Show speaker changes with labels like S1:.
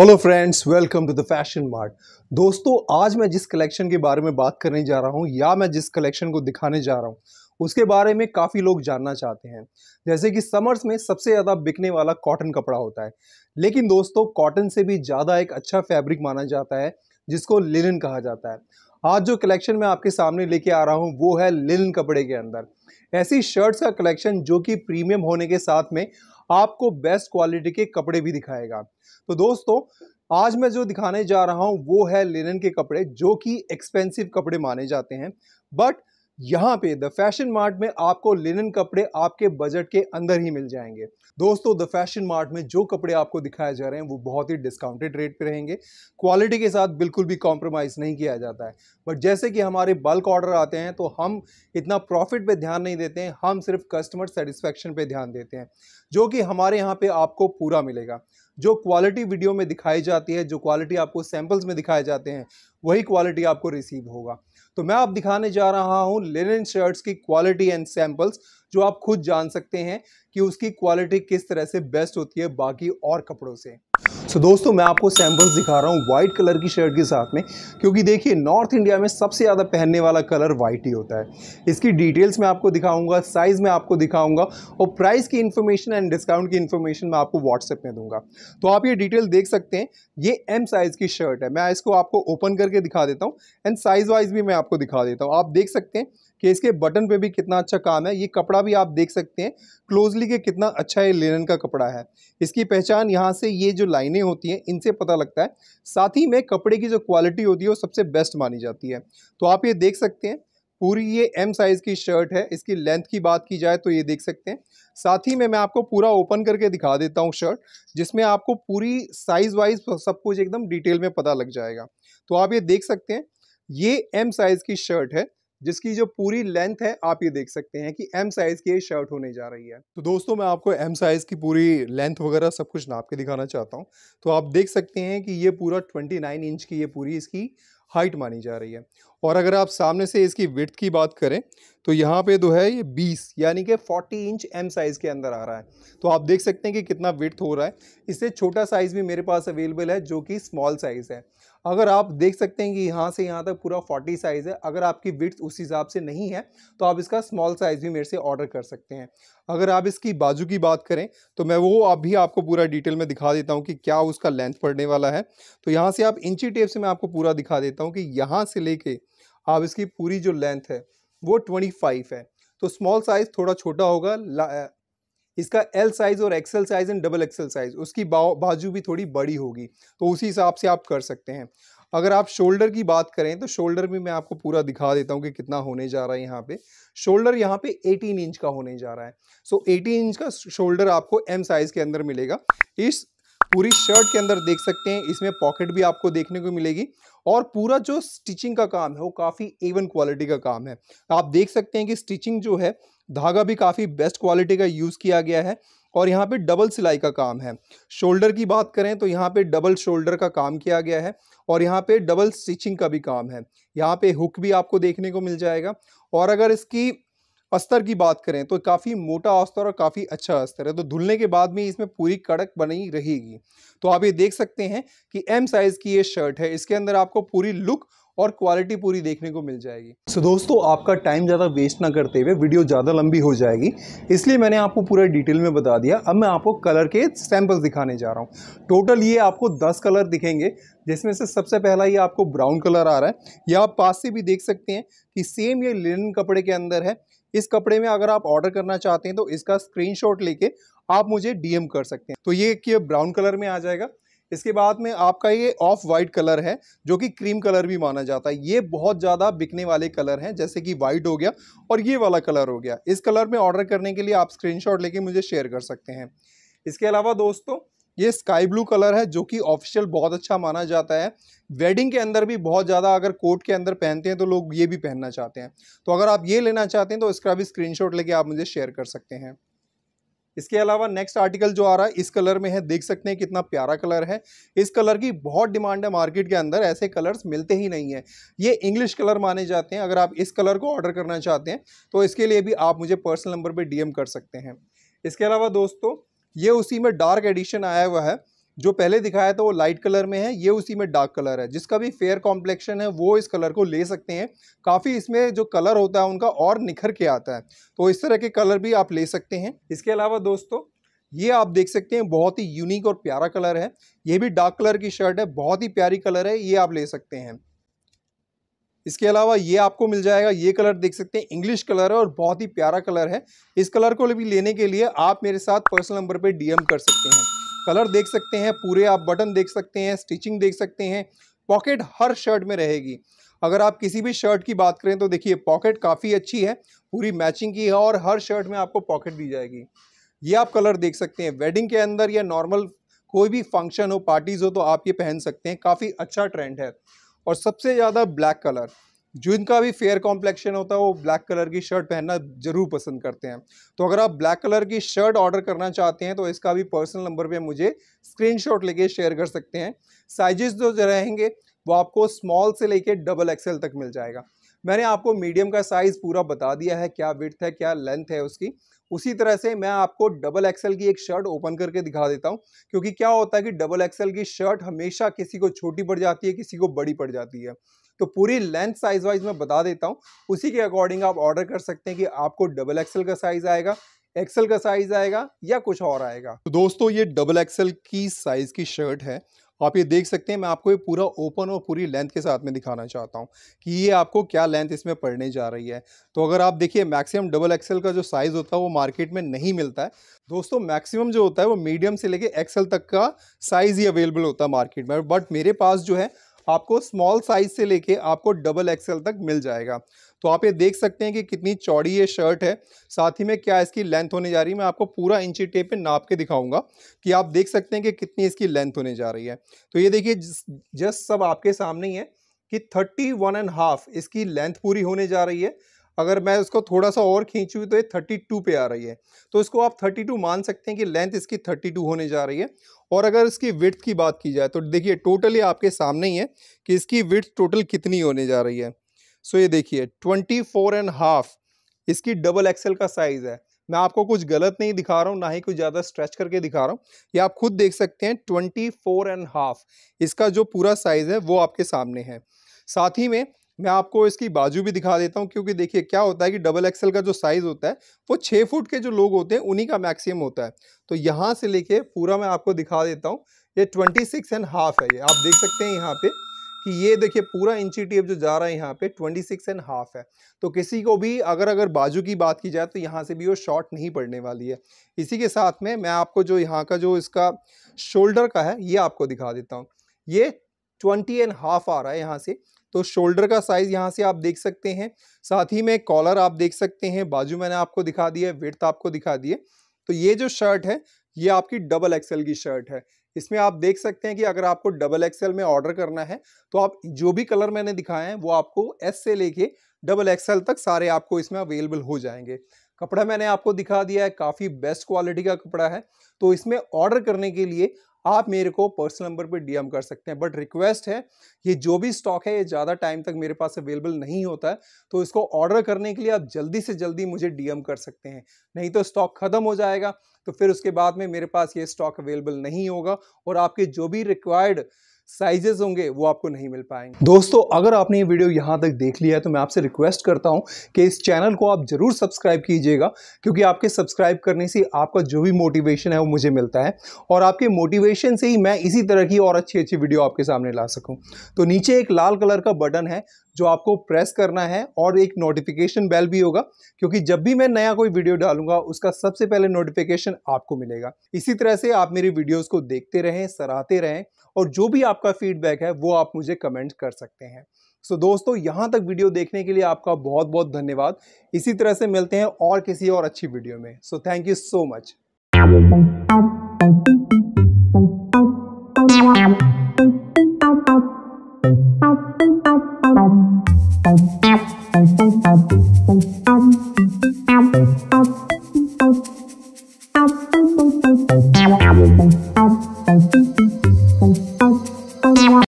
S1: hello friends welcome to the fashion mart दोस्तों आज मैं जिस कलेक्शन के बारे में बात करने जा रहा हूं या मैं जिस कलेक्शन को दिखाने जा रहा हूं उसके बारे में काफ़ी लोग जानना चाहते हैं जैसे कि समर्स में सबसे ज़्यादा बिकने वाला कॉटन कपड़ा होता है लेकिन दोस्तों कॉटन से भी ज़्यादा एक अच्छा फैब्रिक माना जाता है जिसको लिनन कहा जाता है आज जो कलेक्शन मैं आपके सामने लेके आ रहा हूँ वो है लिनन कपड़े के अंदर ऐसी शर्ट्स का कलेक्शन जो कि प्रीमियम होने के साथ में आपको बेस्ट क्वालिटी के कपड़े भी दिखाएगा तो दोस्तों आज मैं जो दिखाने जा रहा हूँ वो है लिनन के कपड़े जो कि एक्सपेंसिव कपड़े माने जाते हैं बट यहाँ पे द फैशन मार्ट में आपको लिनन कपड़े आपके बजट के अंदर ही मिल जाएंगे दोस्तों द फैशन मार्ट में जो कपड़े आपको दिखाए जा रहे हैं वो बहुत ही डिस्काउंटेड रेट पे रहेंगे क्वालिटी के साथ बिल्कुल भी कॉम्प्रोमाइज़ नहीं किया जाता है बट जैसे कि हमारे बल्क ऑर्डर आते हैं तो हम इतना प्रॉफिट पर ध्यान नहीं देते हैं हम सिर्फ कस्टमर सेटिस्फेक्शन पर ध्यान देते हैं जो कि हमारे यहाँ पर आपको पूरा मिलेगा जो क्वालिटी वीडियो में दिखाई जाती है जो क्वालिटी आपको सैम्पल्स में दिखाए जाते हैं वही क्वालिटी आपको रिसीव होगा तो मैं आप दिखाने जा रहा हूँ लिनन शर्ट्स की क्वालिटी एंड सैम्पल्स जो आप खुद जान सकते हैं कि उसकी क्वालिटी किस तरह से बेस्ट होती है बाकी और कपड़ों से सो so, दोस्तों मैं आपको सैम्पल्स दिखा रहा हूँ वाइट कलर की शर्ट के साथ में क्योंकि देखिए नॉर्थ इंडिया में सबसे ज़्यादा पहनने वाला कलर वाइट ही होता है इसकी डिटेल्स मैं आपको दिखाऊंगा साइज़ में आपको दिखाऊंगा और प्राइस की इन्फॉर्मेशन एंड डिस्काउंट की इन्फॉर्मेशन मैं आपको व्हाट्सएप में दूंगा तो आप ये डिटेल देख सकते हैं ये एम साइज़ की शर्ट है मैं इसको आपको ओपन करके दिखा देता हूँ एंड साइज़ वाइज भी मैं आपको दिखा देता हूँ आप देख सकते हैं कि इसके बटन पे भी कितना अच्छा काम है ये कपड़ा भी आप देख सकते हैं क्लोजली के कितना अच्छा ये लेनन का कपड़ा है इसकी पहचान यहाँ से ये जो लाइनें चीज़ें होती हैं इनसे पता लगता है साथ ही में कपड़े की जो क्वालिटी होती है वो सबसे बेस्ट मानी जाती है तो आप ये देख सकते हैं पूरी ये एम साइज़ की शर्ट है इसकी लेंथ की बात की जाए तो ये देख सकते हैं साथ ही में मैं आपको पूरा ओपन करके दिखा देता हूँ शर्ट जिसमें आपको पूरी साइज़ वाइज सब कुछ एकदम डिटेल में पता लग जाएगा तो आप ये देख सकते हैं ये एम साइज़ की शर्ट है जिसकी जो पूरी लेंथ है आप ये देख सकते हैं कि एम साइज़ की शर्ट होने जा रही है तो दोस्तों मैं आपको एम साइज़ की पूरी लेंथ वगैरह सब कुछ नाप के दिखाना चाहता हूँ तो आप देख सकते हैं कि ये पूरा 29 इंच की ये पूरी इसकी हाइट मानी जा रही है और अगर आप सामने से इसकी विथ की बात करें तो यहाँ पे जो तो है ये 20 यानी कि 40 इंच एम साइज़ के अंदर आ रहा है तो आप देख सकते हैं कि कितना विथ हो रहा है इससे छोटा साइज़ भी मेरे पास अवेलेबल है जो कि स्मॉल साइज़ है अगर आप देख सकते हैं कि यहाँ से यहाँ तक पूरा फोर्टी साइज़ है अगर आपकी विथ उस हिसाब से नहीं है तो आप इसका स्मॉल साइज़ भी मेरे से ऑर्डर कर सकते हैं अगर आप इसकी बाजू की बात करें तो मैं वो अभी भी आपको पूरा डिटेल में दिखा देता हूँ कि क्या उसका लेंथ पड़ने वाला है तो यहाँ से आप इंची टेप से मैं आपको पूरा दिखा देता हूँ कि यहाँ से ले आप इसकी पूरी जो लेंथ है वो ट्वेंटी फाइव है तो स्मॉल साइज़ थोड़ा छोटा होगा इसका एल साइज़ और XL size and double XL size उसकी बाजू भी थोड़ी बड़ी होगी तो उसी हिसाब से आप कर सकते हैं अगर आप शोल्डर की बात करें तो शोल्डर भी मैं आपको पूरा दिखा देता हूँ कि कितना होने जा रहा है यहाँ पे शोल्डर यहाँ पे 18 इंच का होने जा रहा है सो so, 18 इंच का शोल्डर आपको एम साइज़ के अंदर मिलेगा इस पूरी शर्ट के अंदर देख सकते हैं इसमें पॉकेट भी आपको देखने को मिलेगी और पूरा जो स्टिचिंग का काम है वो काफ़ी एवन क्वालिटी का काम है आप देख सकते हैं कि स्टिचिंग जो है धागा भी काफ़ी बेस्ट क्वालिटी का यूज़ किया गया है और यहाँ पे डबल सिलाई का काम है शोल्डर की बात करें तो यहाँ पे डबल शोल्डर का काम किया गया है और यहाँ पे डबल स्टिचिंग का भी काम है यहाँ पे हुक भी आपको देखने को मिल जाएगा और अगर इसकी अस्तर की बात करें तो काफ़ी मोटा अस्तर और काफ़ी अच्छा अस्तर है तो धुलने के बाद भी इसमें पूरी कड़क बनी रहेगी तो आप ये देख सकते हैं कि एम साइज़ की ये शर्ट है इसके अंदर आपको पूरी लुक और क्वालिटी पूरी देखने को मिल जाएगी सो so, दोस्तों आपका टाइम ज़्यादा वेस्ट ना करते हुए वीडियो ज़्यादा लंबी हो जाएगी इसलिए मैंने आपको पूरा डिटेल में बता दिया अब मैं आपको कलर के सैंपल्स दिखाने जा रहा हूँ टोटल ये आपको दस कलर दिखेंगे जिसमें से सबसे पहला ये आपको ब्राउन कलर आ रहा है यह आप पास से भी देख सकते हैं कि सेम ये लिनन कपड़े के अंदर है इस कपड़े में अगर आप ऑर्डर करना चाहते हैं तो इसका शॉट लेके आप मुझे डीएम कर सकते हैं तो ये कि ब्राउन कलर में आ जाएगा इसके बाद में आपका ये ऑफ वाइट कलर है जो कि क्रीम कलर भी माना जाता है ये बहुत ज़्यादा बिकने वाले कलर हैं जैसे कि वाइट हो गया और ये वाला कलर हो गया इस कलर में ऑर्डर करने के लिए आप स्क्रीनशॉट लेके मुझे शेयर कर सकते हैं इसके अलावा दोस्तों ये स्काई ब्लू कलर है जो कि ऑफिशियल बहुत अच्छा माना जाता है वेडिंग के अंदर भी बहुत ज़्यादा अगर कोट के अंदर पहनते हैं तो लोग ये भी पहनना चाहते हैं तो अगर आप ये लेना चाहते हैं तो इसका भी स्क्रीनशॉट लेके आप मुझे शेयर कर सकते हैं इसके अलावा नेक्स्ट आर्टिकल जो आ रहा है इस कलर में है देख सकते हैं कितना प्यारा कलर है इस कलर की बहुत डिमांड है मार्केट के अंदर ऐसे कलर्स मिलते ही नहीं है ये इंग्लिश कलर माने जाते हैं अगर आप इस कलर को ऑर्डर करना चाहते हैं तो इसके लिए भी आप मुझे पर्सनल नंबर पर डीएम कर सकते हैं इसके अलावा दोस्तों ये उसी में डार्क एडिशन आया हुआ है जो पहले दिखाया था वो लाइट कलर में है ये उसी में डार्क कलर है जिसका भी फेयर कॉम्प्लेक्शन है वो इस कलर को ले सकते हैं काफ़ी इसमें जो कलर होता है उनका और निखर के आता है तो इस तरह के कलर भी आप ले सकते हैं इसके अलावा दोस्तों ये आप देख सकते हैं बहुत ही यूनिक और प्यारा कलर है ये भी डार्क कलर की शर्ट है बहुत ही प्यारी कलर है ये आप ले सकते हैं इसके अलावा ये आपको मिल जाएगा ये कलर देख सकते हैं इंग्लिश कलर है और बहुत ही प्यारा कलर है इस कलर को भी लेने के लिए आप मेरे साथ पर्सनल नंबर पे डीएम कर सकते हैं कलर देख सकते हैं पूरे आप बटन देख सकते हैं स्टिचिंग देख सकते हैं पॉकेट हर शर्ट में रहेगी अगर आप किसी भी शर्ट की बात करें तो देखिए पॉकेट काफ़ी अच्छी है पूरी मैचिंग की है और हर शर्ट में आपको पॉकेट दी जाएगी ये आप कलर देख सकते हैं वेडिंग के अंदर या नॉर्मल कोई भी फंक्शन हो पार्टीज़ हो तो आप ये पहन सकते हैं काफ़ी अच्छा ट्रेंड है और सबसे ज़्यादा ब्लैक कलर जिनका भी फेयर कॉम्प्लेक्शन होता है वो ब्लैक कलर की शर्ट पहनना ज़रूर पसंद करते हैं तो अगर आप ब्लैक कलर की शर्ट ऑर्डर करना चाहते हैं तो इसका भी पर्सनल नंबर पे मुझे स्क्रीनशॉट लेके शेयर कर सकते हैं साइजेस जो रहेंगे वो आपको स्मॉल से लेके डबल एक्सेल तक मिल जाएगा मैंने आपको मीडियम का साइज़ पूरा बता दिया है क्या विथ है क्या लेंथ है उसकी उसी तरह से मैं आपको डबल एक्सएल की एक शर्ट ओपन करके दिखा देता हूँ क्योंकि क्या होता है कि डबल एक्सएल की शर्ट हमेशा किसी को छोटी पड़ जाती है किसी को बड़ी पड़ जाती है तो पूरी लेंथ साइज वाइज मैं बता देता हूँ उसी के अकॉर्डिंग आप ऑर्डर कर सकते हैं कि आपको डबल एक्सएल का साइज आएगा एक्सेल का साइज आएगा या कुछ और आएगा तो दोस्तों ये डबल एक्सेल की साइज की शर्ट है तो आप ये देख सकते हैं मैं आपको ये पूरा ओपन और पूरी लेंथ के साथ में दिखाना चाहता हूँ कि ये आपको क्या लेंथ इसमें पड़ने जा रही है तो अगर आप देखिए मैक्सिमम डबल एक्सेल का जो साइज़ होता है वो मार्केट में नहीं मिलता है दोस्तों मैक्सिमम जो होता है वो मीडियम से लेके एक्सेल तक का साइज़ ही अवेलेबल होता है मार्केट में बट मेरे पास जो है आपको स्मॉल साइज़ से लेके आपको डबल एक्सेल तक मिल जाएगा तो आप ये देख सकते हैं कि कितनी चौड़ी ये शर्ट है साथ ही में क्या इसकी लेंथ होने जा रही है मैं आपको पूरा इंची टेप पे नाप के दिखाऊंगा कि आप देख सकते हैं कि कितनी इसकी लेंथ होने जा रही है तो ये देखिए जस्ट सब आपके सामने ही है कि थर्टी वन एंड हाफ इसकी लेंथ पूरी होने जा रही है अगर मैं इसको थोड़ा सा और खींचूँ तो ये 32 पे आ रही है तो इसको आप 32 मान सकते हैं कि लेंथ इसकी 32 होने जा रही है और अगर इसकी विड्थ की बात की जाए तो देखिए टोटल ये आपके सामने ही है कि इसकी विड्थ टोटल कितनी होने जा रही है सो ये देखिए ट्वेंटी फोर एंड हाफ इसकी डबल एक्सेल का साइज़ है मैं आपको कुछ गलत नहीं दिखा रहा हूँ ना ही कुछ ज़्यादा स्ट्रेच करके दिखा रहा हूँ ये आप खुद देख सकते हैं ट्वेंटी फोर एंड हाफ इसका जो पूरा साइज़ है वो आपके सामने है साथ ही में मैं आपको इसकी बाजू भी दिखा देता हूँ क्योंकि देखिए क्या होता है कि डबल एक्सेल का जो साइज़ होता है वो छः फुट के जो लोग होते हैं उन्हीं का मैक्सिमम होता है तो यहाँ से लेके पूरा मैं आपको दिखा देता हूँ ये ट्वेंटी सिक्स एंड हाफ है ये आप देख सकते हैं यहाँ पे कि ये देखिए पूरा इंची टेप जो जा रहा है यहाँ पे ट्वेंटी सिक्स एंड हाफ है तो किसी को भी अगर अगर बाजू की बात की जाए तो यहाँ से भी वो शॉर्ट नहीं पड़ने वाली है इसी के साथ में मैं आपको जो यहाँ का जो इसका शोल्डर का है ये आपको दिखा देता हूँ ये ट्वेंटी एंड हाफ आ रहा है यहाँ से तो शोल्डर का साइज़ यहाँ से आप देख सकते हैं साथ ही में कॉलर आप देख सकते हैं बाजू मैंने आपको दिखा दिया है वेथ आपको दिखा दी है तो ये जो शर्ट है ये आपकी डबल एक्सएल की शर्ट है इसमें आप देख सकते हैं कि अगर आपको डबल एक्सएल में ऑर्डर करना है तो आप जो भी कलर मैंने दिखाए हैं वो आपको एस से लेके डबल एक्सएल तक सारे आपको इसमें अवेलेबल हो जाएंगे कपड़ा मैंने आपको दिखा दिया है काफ़ी बेस्ट क्वालिटी का कपड़ा है तो इसमें ऑर्डर करने के लिए आप मेरे को पर्सनल नंबर पे डीएम कर सकते हैं बट रिक्वेस्ट है ये जो भी स्टॉक है ये ज़्यादा टाइम तक मेरे पास अवेलेबल नहीं होता है तो इसको ऑर्डर करने के लिए आप जल्दी से जल्दी मुझे डीएम कर सकते हैं नहीं तो स्टॉक ख़त्म हो जाएगा तो फिर उसके बाद में मेरे पास ये स्टॉक अवेलेबल नहीं होगा और आपके जो भी रिक्वायर्ड साइजेस होंगे वो आपको नहीं मिल पाएंगे दोस्तों अगर आपने ये वीडियो यहाँ तक देख लिया है तो मैं आपसे रिक्वेस्ट करता हूँ कि इस चैनल को आप जरूर सब्सक्राइब कीजिएगा क्योंकि आपके सब्सक्राइब करने से आपका जो भी मोटिवेशन है वो मुझे मिलता है और आपके मोटिवेशन से ही मैं इसी तरह की और अच्छी अच्छी वीडियो आपके सामने ला सकूँ तो नीचे एक लाल कलर का बटन है जो आपको प्रेस करना है और एक नोटिफिकेशन बेल भी होगा क्योंकि जब भी मैं नया कोई वीडियो डालूंगा उसका सबसे पहले नोटिफिकेशन आपको मिलेगा इसी तरह से आप मेरी वीडियोस को देखते रहें सराहते रहें और जो भी आपका फीडबैक है वो आप मुझे कमेंट कर सकते हैं सो so, दोस्तों यहाँ तक वीडियो देखने के लिए आपका बहुत बहुत धन्यवाद इसी तरह से मिलते हैं और किसी और अच्छी वीडियो में so thank you so much